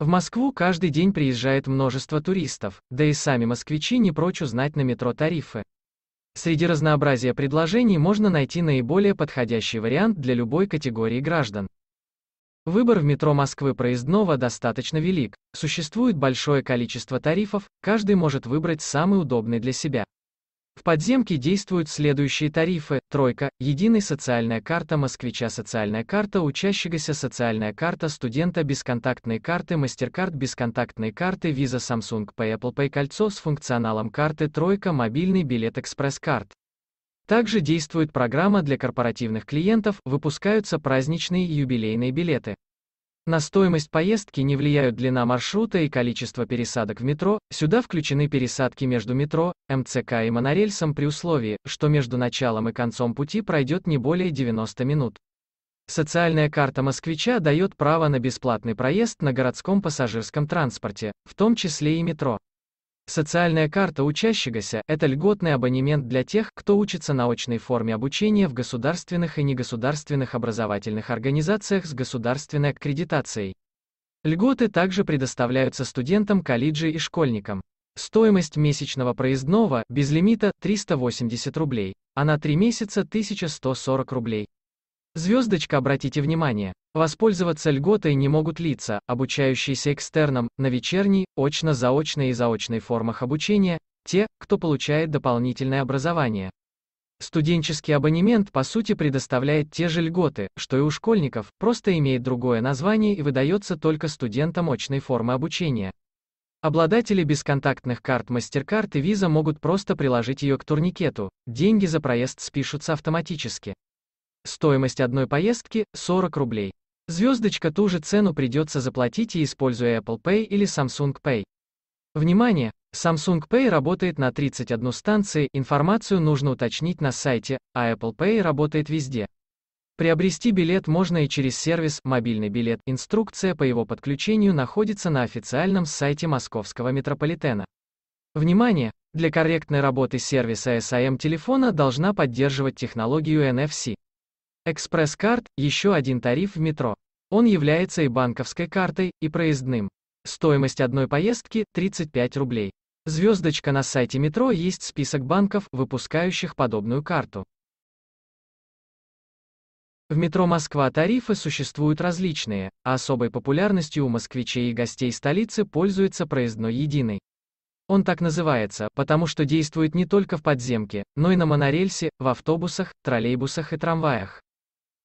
В Москву каждый день приезжает множество туристов, да и сами москвичи не прочь узнать на метро тарифы. Среди разнообразия предложений можно найти наиболее подходящий вариант для любой категории граждан. Выбор в метро Москвы проездного достаточно велик, существует большое количество тарифов, каждый может выбрать самый удобный для себя. В подземке действуют следующие тарифы. Тройка, единая социальная карта москвича, социальная карта учащегося, социальная карта студента, бесконтактные карты, MasterCard, бесконтактные карты, Visa, Samsung Pay, Apple Pay, кольцо с функционалом карты, тройка, мобильный билет, экспресс-карт. Также действует программа для корпоративных клиентов, выпускаются праздничные и юбилейные билеты. На стоимость поездки не влияют длина маршрута и количество пересадок в метро, сюда включены пересадки между метро, МЦК и монорельсом при условии, что между началом и концом пути пройдет не более 90 минут. Социальная карта москвича дает право на бесплатный проезд на городском пассажирском транспорте, в том числе и метро. Социальная карта учащегося – это льготный абонемент для тех, кто учится на очной форме обучения в государственных и негосударственных образовательных организациях с государственной аккредитацией. Льготы также предоставляются студентам колледжей и школьникам. Стоимость месячного проездного, без лимита, 380 рублей, а на 3 месяца 1140 рублей. Звездочка обратите внимание, воспользоваться льготой не могут лица, обучающиеся экстерном, на вечерней, очно-заочной и заочной формах обучения, те, кто получает дополнительное образование. Студенческий абонемент по сути предоставляет те же льготы, что и у школьников, просто имеет другое название и выдается только студентам очной формы обучения. Обладатели бесконтактных карт MasterCard и Visa могут просто приложить ее к турникету, деньги за проезд спишутся автоматически. Стоимость одной поездки – 40 рублей. Звездочка ту же цену придется заплатить и используя Apple Pay или Samsung Pay. Внимание! Samsung Pay работает на 31 станции, информацию нужно уточнить на сайте, а Apple Pay работает везде. Приобрести билет можно и через сервис «Мобильный билет». Инструкция по его подключению находится на официальном сайте московского метрополитена. Внимание! Для корректной работы сервиса SIM телефона должна поддерживать технологию NFC. Экспресс-карт – еще один тариф в метро. Он является и банковской картой, и проездным. Стоимость одной поездки – 35 рублей. Звездочка на сайте метро есть список банков, выпускающих подобную карту. В метро Москва тарифы существуют различные, а особой популярностью у москвичей и гостей столицы пользуется проездной единый. Он так называется, потому что действует не только в подземке, но и на монорельсе, в автобусах, троллейбусах и трамваях.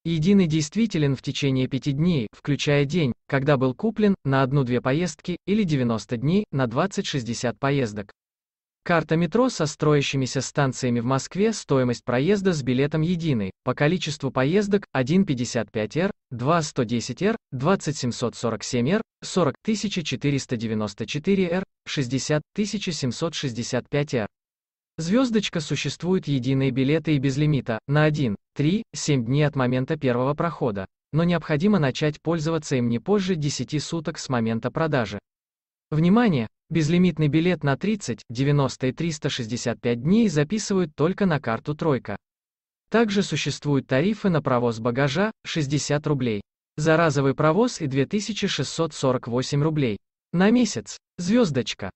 Единый действителен в течение пяти дней, включая день, когда был куплен, на одну-две поездки, или 90 дней, на 20-60 поездок. Карта метро со строящимися станциями в Москве, стоимость проезда с билетом единый, по количеству поездок 1,55Р, 2,110Р, 2,747Р, 40,494Р, 1765 р Звездочка существует единые билеты и без лимита, на 1, 3-7 дней от момента первого прохода, но необходимо начать пользоваться им не позже 10 суток с момента продажи. Внимание! Безлимитный билет на 30, 90 и 365 дней записывают только на карту «Тройка». Также существуют тарифы на провоз багажа – 60 рублей. За разовый провоз и 2648 рублей. На месяц. Звездочка.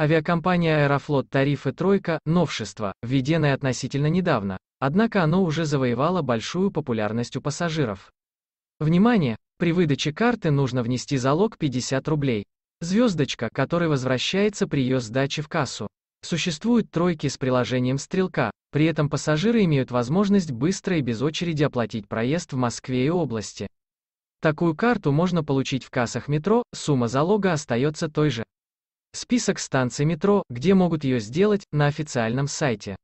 Авиакомпания «Аэрофлот» тарифы «Тройка» – новшество, введенное относительно недавно, Однако оно уже завоевало большую популярность у пассажиров. Внимание! При выдаче карты нужно внести залог 50 рублей. Звездочка, который возвращается при ее сдаче в кассу. Существуют тройки с приложением «Стрелка», при этом пассажиры имеют возможность быстро и без очереди оплатить проезд в Москве и области. Такую карту можно получить в кассах метро, сумма залога остается той же. Список станций метро, где могут ее сделать, на официальном сайте.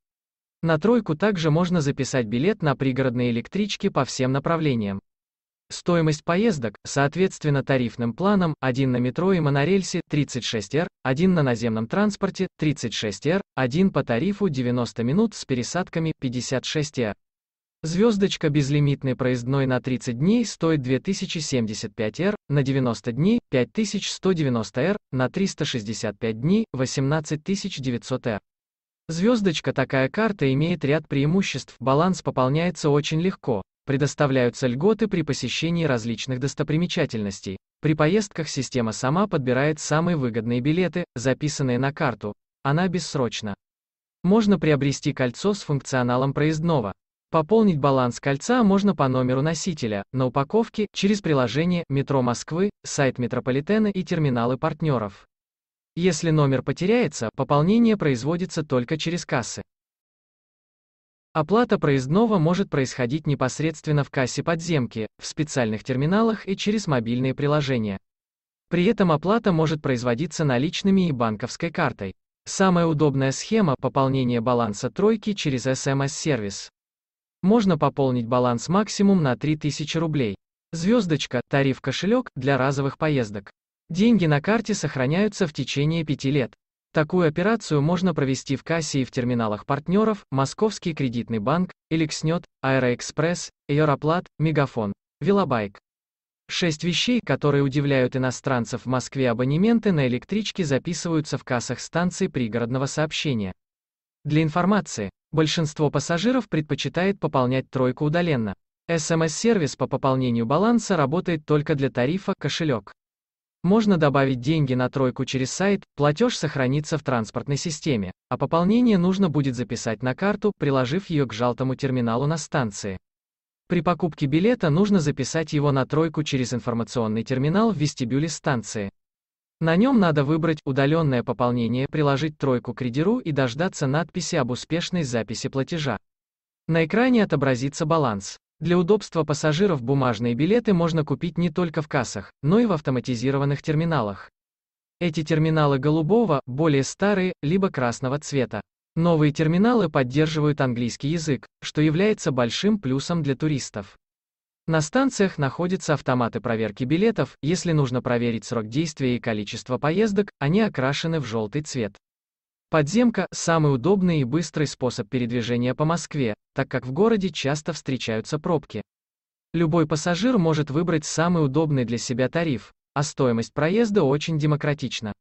На тройку также можно записать билет на пригородные электрички по всем направлениям. Стоимость поездок, соответственно тарифным планам, один на метро и монорельсе 36Р, один на наземном транспорте 36Р, один по тарифу 90 минут с пересадками 56Р. Звездочка безлимитный проездной на 30 дней стоит 2075Р, на 90 дней 5190Р, на 365 дней 18900Р. Звездочка такая карта имеет ряд преимуществ, баланс пополняется очень легко, предоставляются льготы при посещении различных достопримечательностей. При поездках система сама подбирает самые выгодные билеты, записанные на карту. Она бессрочна. Можно приобрести кольцо с функционалом проездного. Пополнить баланс кольца можно по номеру носителя, на упаковке, через приложение «Метро Москвы», сайт метрополитена и терминалы партнеров. Если номер потеряется, пополнение производится только через кассы. Оплата проездного может происходить непосредственно в кассе подземки, в специальных терминалах и через мобильные приложения. При этом оплата может производиться наличными и банковской картой. Самая удобная схема – пополнение баланса тройки через SMS-сервис. Эм Можно пополнить баланс максимум на 3000 рублей. Звездочка – тариф-кошелек для разовых поездок. Деньги на карте сохраняются в течение пяти лет. Такую операцию можно провести в кассе и в терминалах партнеров, Московский кредитный банк, Эликснет, Аэроэкспресс, Эйроплат, Мегафон, Велобайк. Шесть вещей, которые удивляют иностранцев в Москве абонементы на электрички записываются в кассах станций пригородного сообщения. Для информации, большинство пассажиров предпочитает пополнять тройку удаленно. СМС-сервис по пополнению баланса работает только для тарифа «кошелек». Можно добавить деньги на тройку через сайт, платеж сохранится в транспортной системе, а пополнение нужно будет записать на карту, приложив ее к жалтому терминалу на станции. При покупке билета нужно записать его на тройку через информационный терминал в вестибюле станции. На нем надо выбрать «Удаленное пополнение», приложить тройку к ридеру и дождаться надписи об успешной записи платежа. На экране отобразится баланс. Для удобства пассажиров бумажные билеты можно купить не только в кассах, но и в автоматизированных терминалах. Эти терминалы голубого, более старые, либо красного цвета. Новые терминалы поддерживают английский язык, что является большим плюсом для туристов. На станциях находятся автоматы проверки билетов, если нужно проверить срок действия и количество поездок, они окрашены в желтый цвет. Подземка – самый удобный и быстрый способ передвижения по Москве, так как в городе часто встречаются пробки. Любой пассажир может выбрать самый удобный для себя тариф, а стоимость проезда очень демократична.